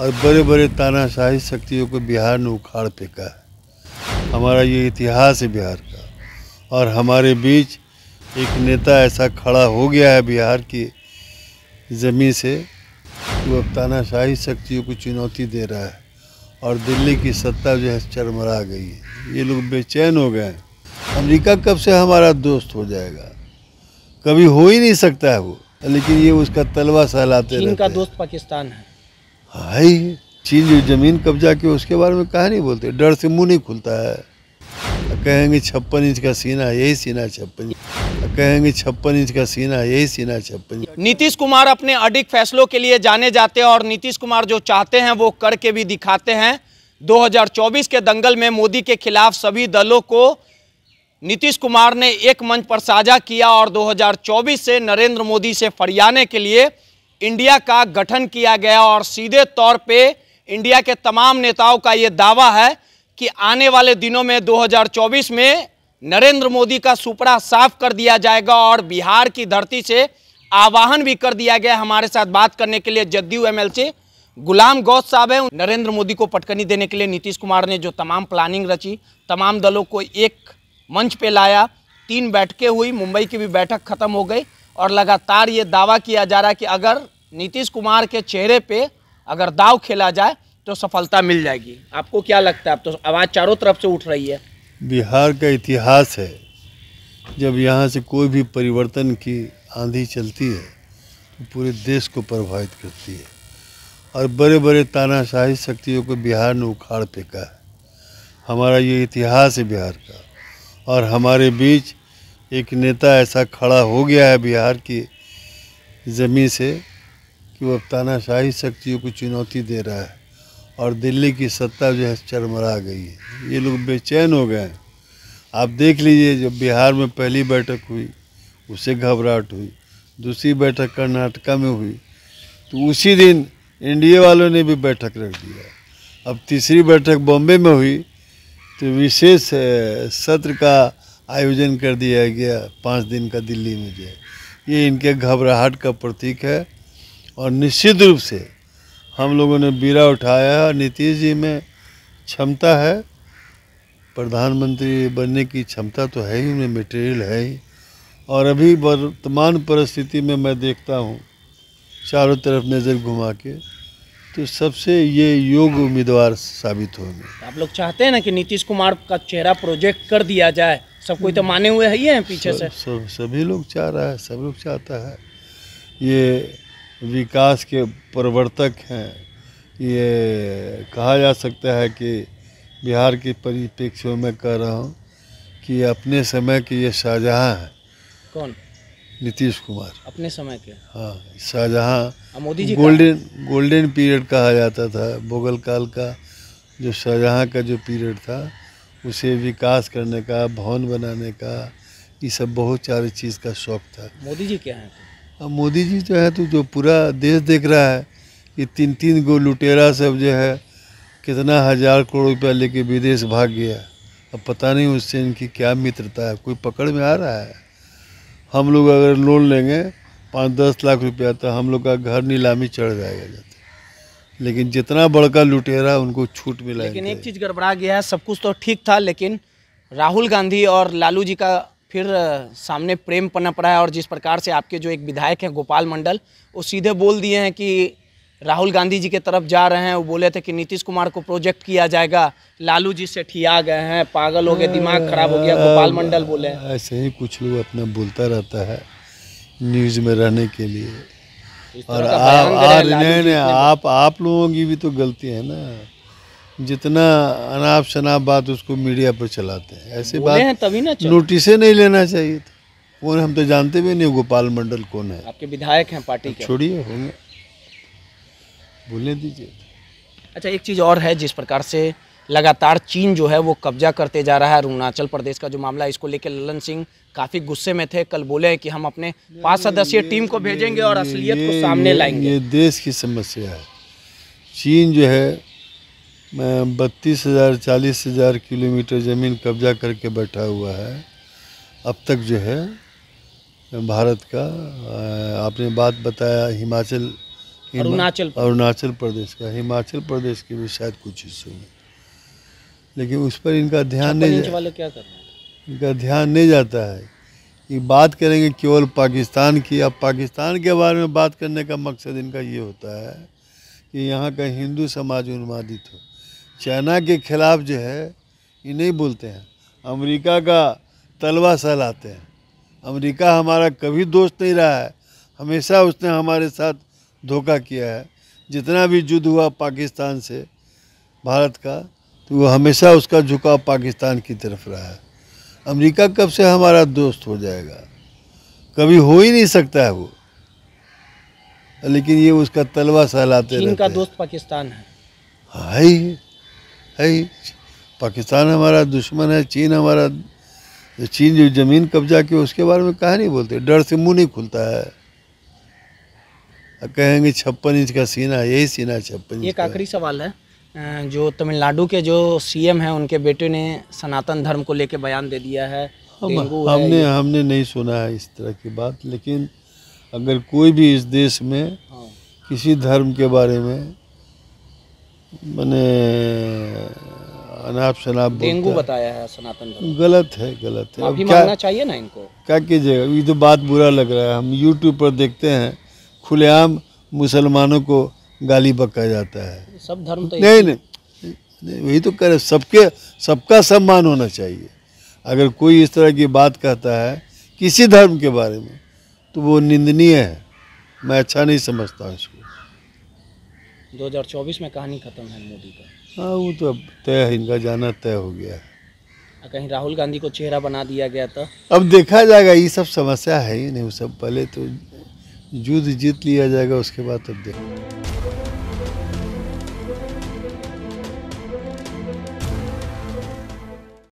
और बड़े बड़े तानाशाही शक्तियों को बिहार ने उखाड़ फेंका है हमारा ये इतिहास है बिहार का और हमारे बीच एक नेता ऐसा खड़ा हो गया है बिहार की ज़मीन से वो अब तानाशाही शक्तियों को चुनौती दे रहा है और दिल्ली की सत्ता जो है चरमरा गई है ये लोग बेचैन हो गए हैं अमरीका कब से हमारा दोस्त हो जाएगा कभी हो ही नहीं सकता है वो लेकिन ये उसका तलवा सहलाते रहते हैं। दोस्त पाकिस्तान है है चीन जो जमीन कब्जा की उसके बारे में कहा नहीं बोलते डर से मुंह नहीं खुलता है कहेंगे छप्पन इंच का सीना यही सीना छप्पन कहेंगे छप्पन इंच का सीना यही सीना छप्पन नीतीश कुमार अपने अडिक फैसलों के लिए जाने जाते हैं और नीतीश कुमार जो चाहते हैं वो करके भी दिखाते हैं 2024 के दंगल में मोदी के खिलाफ सभी दलों को नीतीश कुमार ने एक मंच पर साझा किया और 2024 से नरेंद्र मोदी से फरियाने के लिए इंडिया का गठन किया गया और सीधे तौर पे इंडिया के तमाम नेताओं का ये दावा है कि आने वाले दिनों में 2024 में नरेंद्र मोदी का सुपड़ा साफ कर दिया जाएगा और बिहार की धरती से आवाहन भी कर दिया गया हमारे साथ बात करने के लिए जदयू एमएलसी गुलाम गौस साहब हैं नरेंद्र मोदी को पटकनी देने के लिए नीतीश कुमार ने जो तमाम प्लानिंग रची तमाम दलों को एक मंच पे लाया तीन बैठकें हुई मुंबई की भी बैठक खत्म हो गई और लगातार ये दावा किया जा रहा है कि अगर नीतीश कुमार के चेहरे पे अगर दाव खेला जाए तो सफलता मिल जाएगी आपको क्या लगता है आप तो आवाज़ चारों तरफ से उठ रही है बिहार का इतिहास है जब यहाँ से कोई भी परिवर्तन की आंधी चलती है तो पूरे देश को प्रभावित करती है और बड़े बड़े तानाशाही शक्तियों को बिहार ने उखाड़ फेंका है हमारा ये इतिहास है बिहार का और हमारे बीच एक नेता ऐसा खड़ा हो गया है बिहार की ज़मीन से कि वो अब तानाशाही शक्तियों को चुनौती दे रहा है और दिल्ली की सत्ता जो है चरमरा गई है ये लोग बेचैन हो गए हैं आप देख लीजिए जब बिहार में पहली बैठक हुई उसे घबराहट हुई दूसरी बैठक कर्नाटका में हुई तो उसी दिन एनडीए वालों ने भी बैठक रख दिया अब तीसरी बैठक बॉम्बे में हुई तो विशेष सत्र का आयोजन कर दिया गया पाँच दिन का दिल्ली में जो ये इनके घबराहट का प्रतीक है और निश्चित रूप से हम लोगों ने बीरा उठाया है नीतीश जी में क्षमता है प्रधानमंत्री बनने की क्षमता तो है ही उन्हें मटेरियल है ही और अभी वर्तमान परिस्थिति में मैं देखता हूँ चारों तरफ नज़र घुमा के तो सबसे ये योग उम्मीदवार साबित होंगे आप लोग चाहते हैं ना कि नीतीश कुमार का चेहरा प्रोजेक्ट कर दिया जाए सब कोई तो माने हुए है ही हैं पीछे से सब सभी लोग चाह रहा है सब लोग चाहता है ये विकास के प्रवर्तक हैं ये कहा जा सकता है कि बिहार के परिप्रेक्ष्य में कह रहा हूँ कि अपने समय के ये शाहजहाँ हैं कौन नीतीश कुमार अपने समय के हाँ Shahjahan Modi ji golden golden period कहा जाता था मुगल काल का जो शाहजहाँ का जो पीरियड था उसे विकास करने का भवन बनाने का ये सब बहुत सारी चीज़ का शौक था मोदी जी क्या है अब मोदी जी जो है तो जो पूरा देश देख रहा है कि तीन तीन गो लुटेरा सब जो है कितना हज़ार करोड़ रुपया लेके विदेश भाग गया अब पता नहीं उससे इनकी क्या मित्रता है कोई पकड़ में आ रहा है हम लोग अगर लोन लेंगे पाँच दस लाख रुपया तो हम लोग का घर नीलामी चढ़ जाएगा लेकिन जितना बड़का लुटेरा उनको छूट मिला लेकिन एक चीज़ गड़बड़ा गया है सब कुछ तो ठीक था लेकिन राहुल गांधी और लालू जी का फिर सामने प्रेम पनप रहा है और जिस प्रकार से आपके जो एक विधायक हैं गोपाल मंडल वो सीधे बोल दिए हैं कि राहुल गांधी जी के तरफ जा रहे हैं वो बोले थे कि नीतीश कुमार को प्रोजेक्ट किया जाएगा लालू जी से ठिया गए हैं पागल हो गए दिमाग खराब हो गया गोपाल मंडल बोले ऐसे ही कुछ लोग अपना बोलता रहता है न्यूज़ में रहने के लिए और आप और नहीं आप आप लोगों की भी तो गलती है ना जितना अनाप शनाप बात उसको मीडिया पर चलाते हैं ऐसे बात तभी ना नोटिसे नहीं लेना चाहिए वो हम तो जानते भी नहीं गोपाल मंडल कौन है आपके विधायक हैं पार्टी के छोड़िए होंगे बोलने दीजिए अच्छा एक चीज़ और है जिस प्रकार से लगातार चीन जो है वो कब्जा करते जा रहा है अरुणाचल प्रदेश का जो मामला है इसको लेकर ललन सिंह काफ़ी गुस्से में थे कल बोले कि हम अपने पाँच सदस्यीय टीम को भेजेंगे और असलियत को सामने लाएंगे ये देश की समस्या है चीन जो है बत्तीस हज़ार चालीस हज़ार किलोमीटर ज़मीन कब्जा करके बैठा हुआ है अब तक जो है भारत का आपने बात बताया हिमाचल अरुणाचल अरुणाचल प्रदेश का हिमाचल प्रदेश के भी शायद कुछ हिस्सों में लेकिन उस पर इनका ध्यान नहीं वाले क्या कर रहे हैं इनका ध्यान नहीं जाता है कि बात करेंगे केवल पाकिस्तान की अब पाकिस्तान के बारे में बात करने का मकसद इनका ये होता है कि यहाँ का हिंदू समाज उन्मादित हो चाइना के खिलाफ जो है ये नहीं बोलते हैं अमरीका का तलवा सहलाते हैं अमेरिका हमारा कभी दोस्त नहीं रहा है हमेशा उसने हमारे साथ धोखा किया है जितना भी युद्ध हुआ पाकिस्तान से भारत का तो वो हमेशा उसका झुकाव पाकिस्तान की तरफ रहा है अमेरिका कब से हमारा दोस्त हो जाएगा कभी हो ही नहीं सकता है वो लेकिन ये उसका तलवा सहलाते चीन का दोस्त पाकिस्तान है है ही है ही पाकिस्तान हमारा दुश्मन है चीन हमारा चीन जो ज़मीन कब्जा की उसके बारे में कहा नहीं बोलते डर से मुंह नहीं खुलता है कहेंगे छप्पन इंच का सीना यही सीना छप्पन एक आखिरी सवाल है जो तमिलनाडु के जो सीएम हैं उनके बेटे ने सनातन धर्म को लेके बयान दे दिया है हम, हाँ, हाँ, हमने है हमने नहीं सुना है इस तरह की बात लेकिन अगर कोई भी इस देश में हाँ। किसी धर्म के बारे में मैंने अनाप शनाप डेंगू बताया है सनातन धर्म गलत है गलत है माफी मांगना चाहिए ना इनको क्या कीजिएगा ये तो बात बुरा लग रहा है हम यूट्यूब पर देखते हैं खुलेआम मुसलमानों को गाली बक्का जाता है सब धर्म तो नहीं नहीं, वही तो करे सबके सबका सम्मान होना चाहिए अगर कोई इस तरह की बात कहता है किसी धर्म के बारे में तो वो निंदनीय है मैं अच्छा नहीं समझता इसको 2024 में कहानी खत्म है मोदी का हाँ वो तो अब तय है इनका जाना तय हो गया है कहीं राहुल गांधी को चेहरा बना दिया गया था अब देखा जाएगा ये सब समस्या है ही नहीं सब पहले तो युद्ध जीत लिया जाएगा उसके बाद अब तो देखा